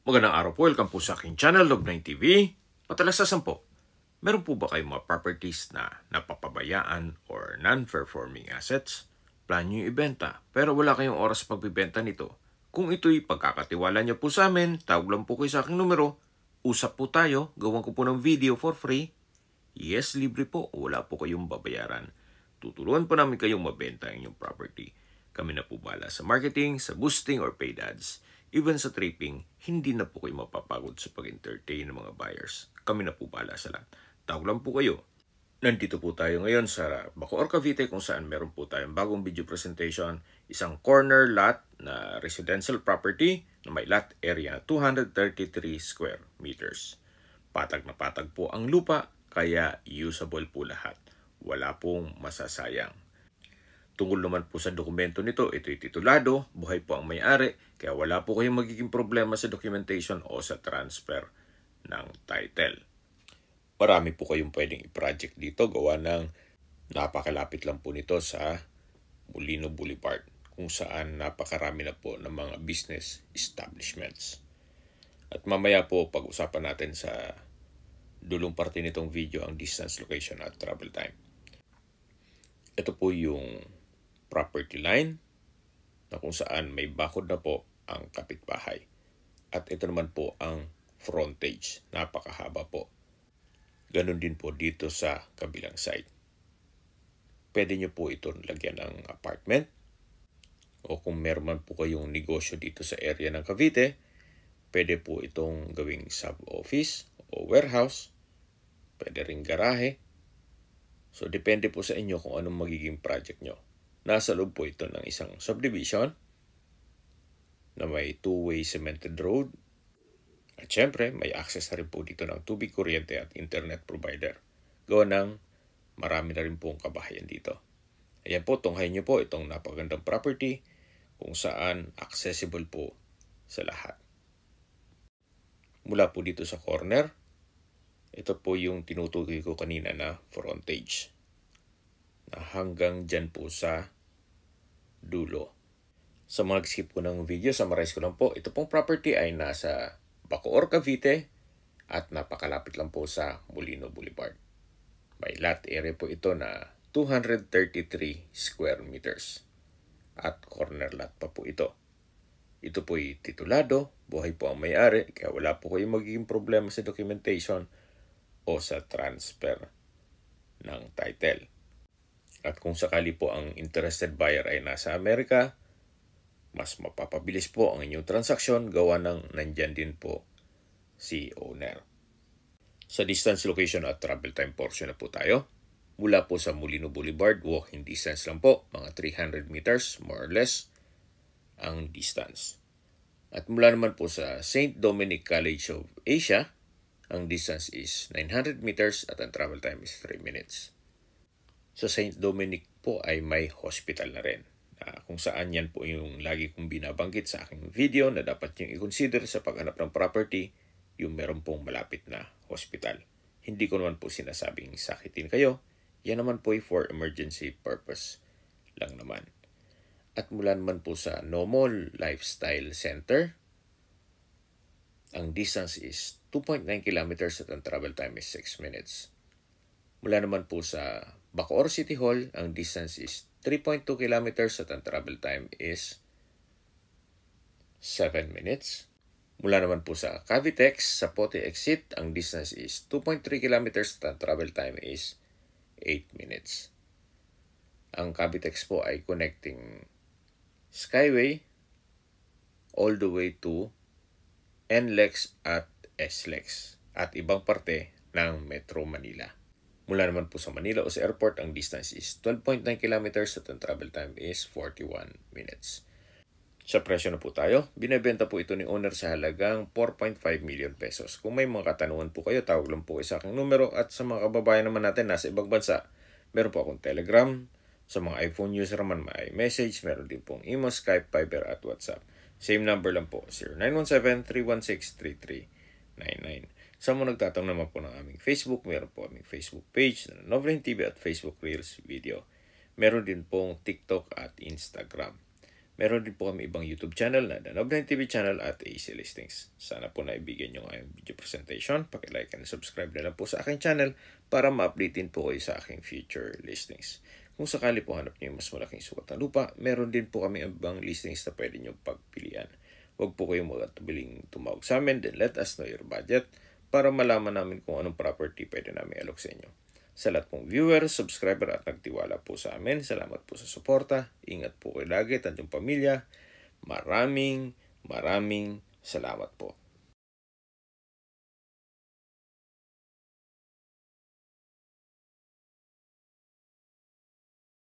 Magandang araw po. Welcome po sa aking channel, Log9 TV. Matalas po, meron po ba kayong mga properties na napapabayaan or non-performing assets? Plan nyo ibenta, pero wala kayong oras pagbibenta nito. Kung ito'y pagkakatiwala nyo po sa amin, tawag lang po kayo sa aking numero. Usap po tayo, gawan ko po ng video for free. Yes, libre po, wala po kayong babayaran. Tutulungan po namin kayong mabenta ang inyong property. Kami na po bala sa marketing, sa boosting, or paid ads. Even sa tripping, hindi na po kayo mapapagod sa pag-entertain ng mga buyers. Kami na po bala sa lahat. Tawag lang po kayo. Nandito po tayo ngayon sa Bacoor, Cavite kung saan meron po tayong bagong video presentation. Isang corner lot na residential property na may lot area na 233 square meters. Patag na patag po ang lupa kaya usable po lahat. Wala pong masasayang. Tungkol naman po sa dokumento nito, ito'y titulado, buhay po ang may-ari, kaya wala po kayong magiging problema sa documentation o sa transfer ng title. Marami po kayong pwedeng i-project dito gawa ng napakalapit lang po nito sa Molino Boulevard kung saan napakarami na po ng mga business establishments. At mamaya po pag-usapan natin sa dulong parte nitong video ang distance location at travel time. Ito po yung property line na kung saan may bakod na po ang kapitbahay. At ito naman po ang frontage. Napakahaba po. Ganon din po dito sa kabilang side. Pwede nyo po ito lagyan ng apartment. O kung meron man po kayong negosyo dito sa area ng Cavite, pwede po itong gawing sub-office o warehouse. Pwede rin garahe. So, depende po sa inyo kung anong magiging project nyo. Nasa loob po ito ng isang subdivision na may two-way cemented road. At syempre, may access na rin po dito ng tubig kuryente at internet provider. Gawa ng marami na rin pong kabahayan dito. Ayan po, tunghayin nyo po itong napagandang property kung saan accessible po sa lahat. Mula po dito sa corner, ito po yung tinutukoy ko kanina na frontage na hanggang dyan po sa dulo. Sa mga nag ko ng video, summarize ko lang po. Ito pong property ay nasa Bacoor, Cavite at napakalapit lang po sa Molino Boulevard. May lot area po ito na 233 square meters at corner lot pa po ito. Ito po'y titulado, buhay po ang may-ari, kaya wala po kayong magiging problema sa documentation o sa transfer ng title. At kung sakali po ang interested buyer ay nasa Amerika, mas mapapabilis po ang inyong transaksyon gawa ng nandyan din po si owner. Sa distance location at travel time portion na po tayo. Mula po sa Molino Boulevard, walking distance lang po, mga 300 meters more or less ang distance. At mula naman po sa St. Dominic College of Asia, ang distance is 900 meters at ang travel time is 3 minutes sa St. Dominic po ay may hospital na rin. Uh, kung saan yan po yung lagi kong binabanggit sa aking video na dapat nyo i-consider sa paghanap ng property, yung meron pong malapit na hospital. Hindi ko naman po sinasabing sakitin kayo, yan naman po ay for emergency purpose lang naman. At mula naman po sa Nomol Lifestyle Center, ang distance is 2.9 kilometers at ang travel time is 6 minutes. Mula naman po sa Bacoor City Hall, ang distance is 3.2 kilometers at ang travel time is 7 minutes. Mula naman po sa Cavitex, sa Pote Exit, ang distance is 2.3 kilometers at ang travel time is 8 minutes. Ang Cavitex po ay connecting Skyway all the way to NLEX at SLEX at ibang parte ng Metro Manila. Mula naman po sa Manila o sa airport, ang distance is 12.9 kilometers at ang travel time is 41 minutes. Sa presyo na po tayo, binebenta po ito ni owner sa halagang 4.5 million pesos. Kung may mga katanungan po kayo, tawag lang po sa aking numero at sa mga kababayan naman natin nasa ibang bansa, meron po akong Telegram, sa mga iPhone user naman may message, meron din pong email, Skype, Viber at WhatsApp. Same number lang po, 0917-316-3399. Sa mga nagtatanong naman po ng aming Facebook, meron po aming Facebook page na Novren TV at Facebook Reels video. Meron din pong TikTok at Instagram. Meron din po kami ibang YouTube channel na The Noblen TV channel at AC Listings. Sana po naibigyan nyo ang video presentation. Pakilike and subscribe na lang po sa aking channel para ma-update po kayo sa aking future listings. Kung sakali po hanap nyo yung mas malaking sukat na lupa, meron din po kami ibang listings na pwede nyo pagpilian. Huwag po kayong magatubiling tumawag sa amin, then let us know your budget para malaman namin kung anong property pwede namin alok sa inyo. Sa lahat pong viewers, subscriber at nagtiwala po sa amin, salamat po sa suporta. Ingat po kayo lagi at ang pamilya. Maraming, maraming salamat po.